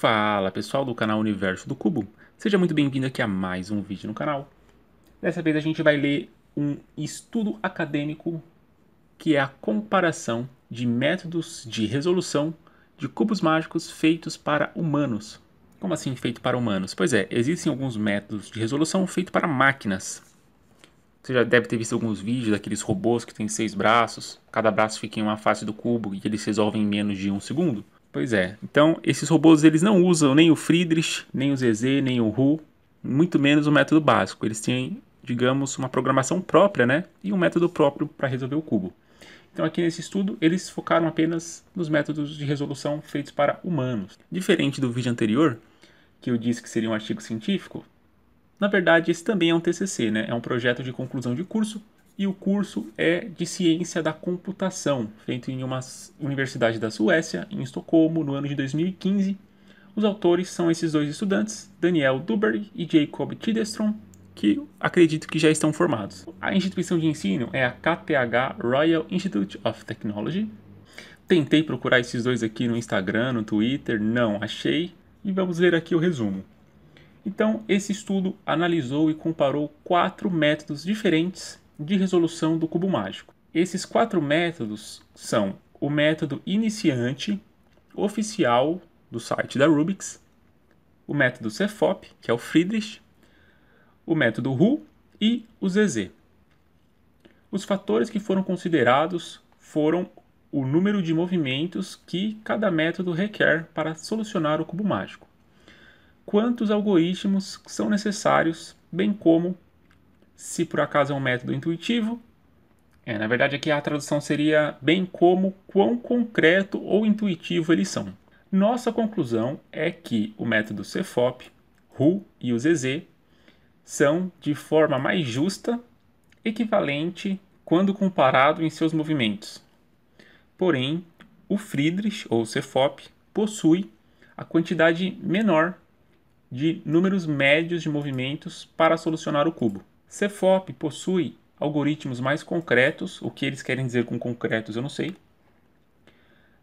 Fala pessoal do canal Universo do Cubo, seja muito bem-vindo aqui a mais um vídeo no canal. Dessa vez a gente vai ler um estudo acadêmico que é a comparação de métodos de resolução de cubos mágicos feitos para humanos. Como assim feito para humanos? Pois é, existem alguns métodos de resolução feitos para máquinas. Você já deve ter visto alguns vídeos daqueles robôs que têm seis braços, cada braço fica em uma face do cubo e eles resolvem em menos de um segundo. Pois é. Então, esses robôs eles não usam nem o Friedrich, nem o ZZ, nem o Hu, muito menos o método básico. Eles têm, digamos, uma programação própria, né? E um método próprio para resolver o cubo. Então, aqui nesse estudo, eles focaram apenas nos métodos de resolução feitos para humanos. Diferente do vídeo anterior, que eu disse que seria um artigo científico, na verdade, esse também é um TCC, né? É um projeto de conclusão de curso e o curso é de Ciência da Computação, feito em uma universidade da Suécia, em Estocolmo, no ano de 2015. Os autores são esses dois estudantes, Daniel Duberg e Jacob Tidestrom, que acredito que já estão formados. A instituição de ensino é a KTH Royal Institute of Technology. Tentei procurar esses dois aqui no Instagram, no Twitter, não achei, e vamos ler aqui o resumo. Então, esse estudo analisou e comparou quatro métodos diferentes de resolução do cubo mágico. Esses quatro métodos são o método iniciante oficial do site da Rubix, o método CFOP que é o Friedrich, o método RU e o ZZ. Os fatores que foram considerados foram o número de movimentos que cada método requer para solucionar o cubo mágico, quantos algoritmos são necessários, bem como se por acaso é um método intuitivo. É, na verdade, aqui a tradução seria bem como quão concreto ou intuitivo eles são. Nossa conclusão é que o método CFOP, RU e o ZZ são, de forma mais justa, equivalente quando comparado em seus movimentos. Porém, o Friedrich, ou CFOP, possui a quantidade menor de números médios de movimentos para solucionar o cubo. CFOP possui algoritmos mais concretos, o que eles querem dizer com concretos eu não sei,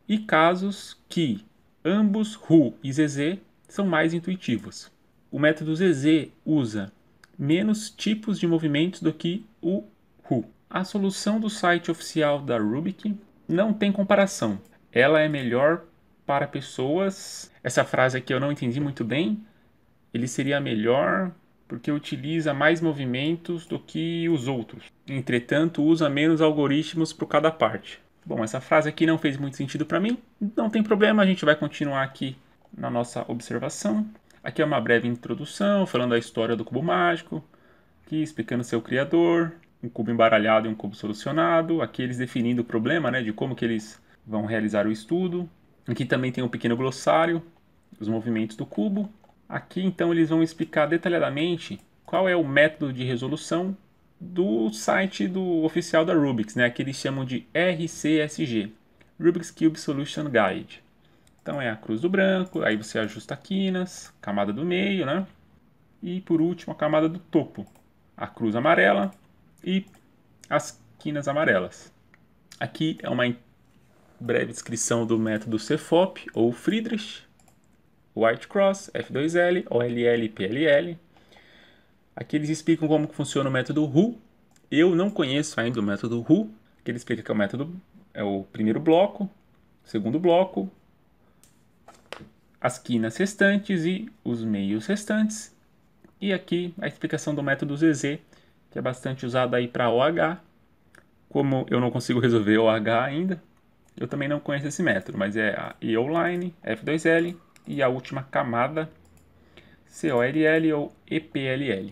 e casos que ambos RU e ZZ são mais intuitivos. O método ZZ usa menos tipos de movimentos do que o RU. A solução do site oficial da Rubik não tem comparação. Ela é melhor para pessoas. Essa frase aqui eu não entendi muito bem. Ele seria melhor porque utiliza mais movimentos do que os outros. Entretanto, usa menos algoritmos para cada parte. Bom, essa frase aqui não fez muito sentido para mim. Não tem problema, a gente vai continuar aqui na nossa observação. Aqui é uma breve introdução, falando a história do cubo mágico, aqui explicando seu criador, um cubo embaralhado e um cubo solucionado. Aqui eles definindo o problema, né, de como que eles vão realizar o estudo. Aqui também tem um pequeno glossário, os movimentos do cubo, Aqui então eles vão explicar detalhadamente qual é o método de resolução do site do oficial da Rubik's, né, que eles chamam de RCSG, Rubik's Cube Solution Guide. Então é a cruz do branco, aí você ajusta a quinas, camada do meio, né? E por último a camada do topo, a cruz amarela e as quinas amarelas. Aqui é uma breve descrição do método CFOP ou Friedrich, White Cross, F2L, OLL, PLL. Aqui eles explicam como funciona o método Who. Eu não conheço ainda o método Who, que ele explica que é o método é o primeiro bloco, segundo bloco, as quinas restantes e os meios restantes. E aqui a explicação do método ZZ, que é bastante usado aí para OH. Como eu não consigo resolver OH ainda, eu também não conheço esse método, mas é a EOLine, F2L, e a última camada COLL ou EPLL.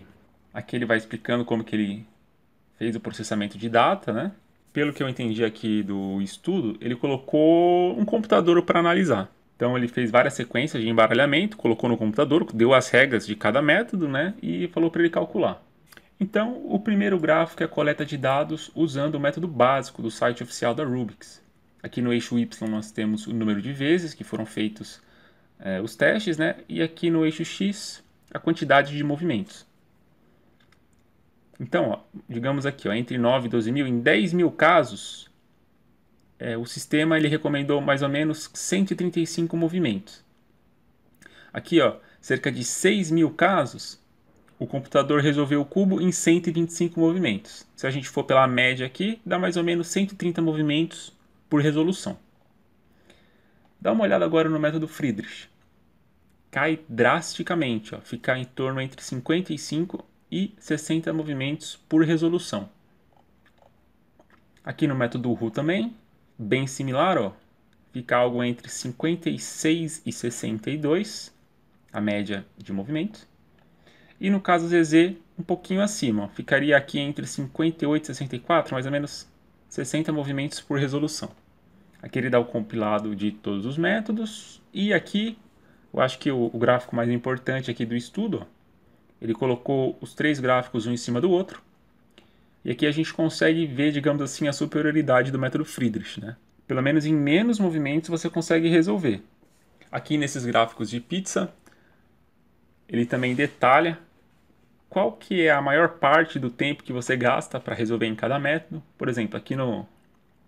Aqui ele vai explicando como que ele fez o processamento de data, né? Pelo que eu entendi aqui do estudo, ele colocou um computador para analisar. Então ele fez várias sequências de embaralhamento, colocou no computador, deu as regras de cada método, né, e falou para ele calcular. Então, o primeiro gráfico é a coleta de dados usando o método básico do site oficial da Rubix. Aqui no eixo Y nós temos o número de vezes que foram feitos é, os testes, né? E aqui no eixo X, a quantidade de movimentos. Então, ó, digamos aqui, ó, entre 9 e 12 mil, em 10 mil casos, é, o sistema ele recomendou mais ou menos 135 movimentos. Aqui, ó, cerca de 6 mil casos, o computador resolveu o cubo em 125 movimentos. Se a gente for pela média aqui, dá mais ou menos 130 movimentos por resolução. Dá uma olhada agora no método Friedrich. Cai drasticamente, ó, fica em torno entre 55 e 60 movimentos por resolução. Aqui no método Hu também, bem similar, ó, fica algo entre 56 e 62, a média de movimentos. E no caso ZZ, um pouquinho acima, ó, ficaria aqui entre 58 e 64, mais ou menos 60 movimentos por resolução. Aqui ele dá o compilado de todos os métodos. E aqui, eu acho que o, o gráfico mais importante aqui do estudo, ó, ele colocou os três gráficos um em cima do outro. E aqui a gente consegue ver, digamos assim, a superioridade do método Friedrich. Né? Pelo menos em menos movimentos você consegue resolver. Aqui nesses gráficos de pizza, ele também detalha qual que é a maior parte do tempo que você gasta para resolver em cada método. Por exemplo, aqui no,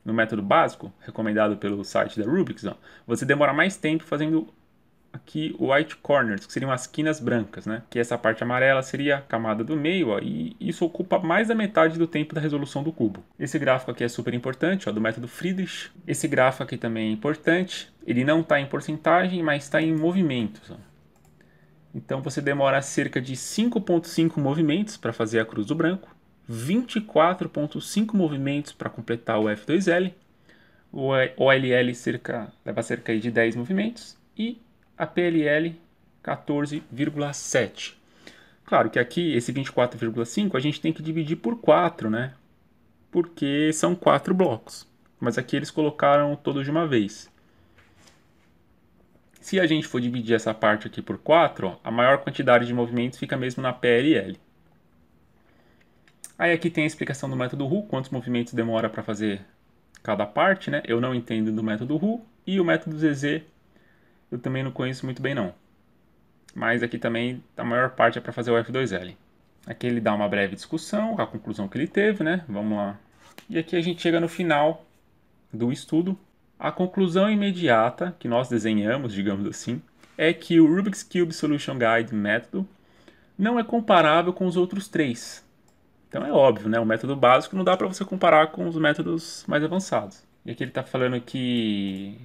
no método básico, recomendado pelo site da Rubik's, você demora mais tempo fazendo aqui white corners, que seriam as quinas brancas, né? Que essa parte amarela seria a camada do meio, ó, e isso ocupa mais da metade do tempo da resolução do cubo. Esse gráfico aqui é super importante, ó, do método Friedrich. Esse gráfico aqui também é importante, ele não está em porcentagem, mas está em movimentos. Ó. Então você demora cerca de 5.5 movimentos para fazer a cruz do branco, 24,5 movimentos para completar o F2L, o OLL cerca, leva cerca de 10 movimentos e a PLL 14,7. Claro que aqui esse 24,5 a gente tem que dividir por 4, né? Porque são 4 blocos, mas aqui eles colocaram todos de uma vez. Se a gente for dividir essa parte aqui por 4, a maior quantidade de movimentos fica mesmo na PLL. Aí aqui tem a explicação do método RU, quantos movimentos demora para fazer cada parte, né? Eu não entendo do método RU e o método ZZ eu também não conheço muito bem não. Mas aqui também a maior parte é para fazer o F2L. Aqui ele dá uma breve discussão, a conclusão que ele teve, né? Vamos lá. E aqui a gente chega no final do estudo. A conclusão imediata que nós desenhamos, digamos assim, é que o Rubik's Cube Solution Guide método não é comparável com os outros três, então é óbvio, né? O método básico não dá para você comparar com os métodos mais avançados. E aqui ele está falando que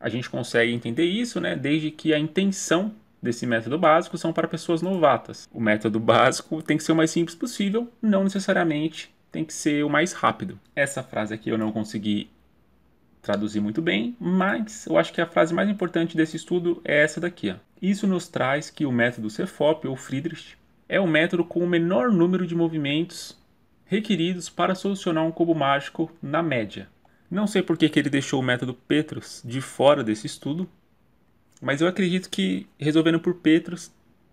a gente consegue entender isso, né? Desde que a intenção desse método básico são para pessoas novatas. O método básico tem que ser o mais simples possível, não necessariamente tem que ser o mais rápido. Essa frase aqui eu não consegui traduzir muito bem, mas eu acho que a frase mais importante desse estudo é essa daqui. Ó. Isso nos traz que o método Cefop ou Friedrich é o método com o menor número de movimentos requeridos para solucionar um cubo mágico na média. Não sei por que, que ele deixou o método Petrus de fora desse estudo, mas eu acredito que resolvendo por Petrus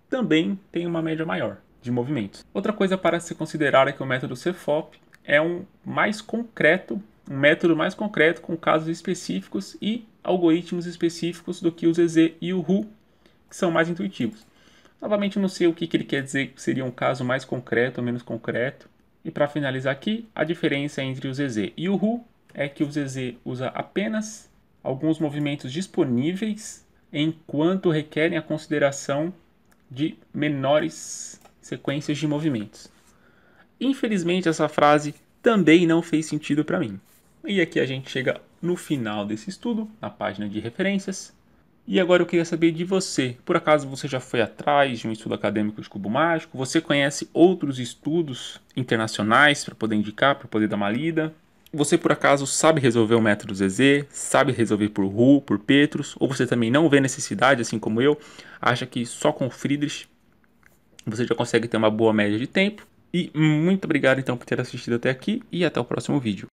também tem uma média maior de movimentos. Outra coisa para se considerar é que o método CFOP é um mais concreto, um método mais concreto com casos específicos e algoritmos específicos do que o ZZ e o RU, que são mais intuitivos. Novamente, não sei o que, que ele quer dizer que seria um caso mais concreto ou menos concreto. E para finalizar aqui, a diferença entre o ZZ e o RU é que o ZZ usa apenas alguns movimentos disponíveis enquanto requerem a consideração de menores sequências de movimentos. Infelizmente, essa frase também não fez sentido para mim. E aqui a gente chega no final desse estudo, na página de referências. E agora eu queria saber de você. Por acaso você já foi atrás de um estudo acadêmico de cubo mágico? Você conhece outros estudos internacionais para poder indicar, para poder dar uma lida? Você por acaso sabe resolver o método ZZ? Sabe resolver por Ru, por Petrus? Ou você também não vê necessidade, assim como eu? Acha que só com Friedrich você já consegue ter uma boa média de tempo? E muito obrigado então por ter assistido até aqui e até o próximo vídeo.